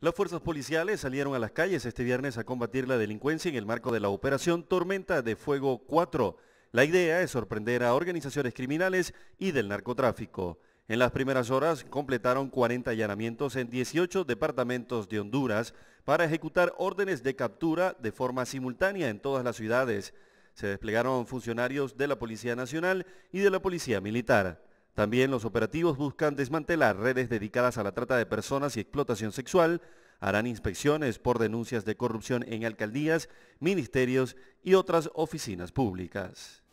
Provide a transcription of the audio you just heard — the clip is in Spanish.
Las fuerzas policiales salieron a las calles este viernes a combatir la delincuencia en el marco de la operación Tormenta de Fuego 4. La idea es sorprender a organizaciones criminales y del narcotráfico. En las primeras horas completaron 40 allanamientos en 18 departamentos de Honduras para ejecutar órdenes de captura de forma simultánea en todas las ciudades. Se desplegaron funcionarios de la Policía Nacional y de la Policía Militar. También los operativos buscan desmantelar redes dedicadas a la trata de personas y explotación sexual. Harán inspecciones por denuncias de corrupción en alcaldías, ministerios y otras oficinas públicas.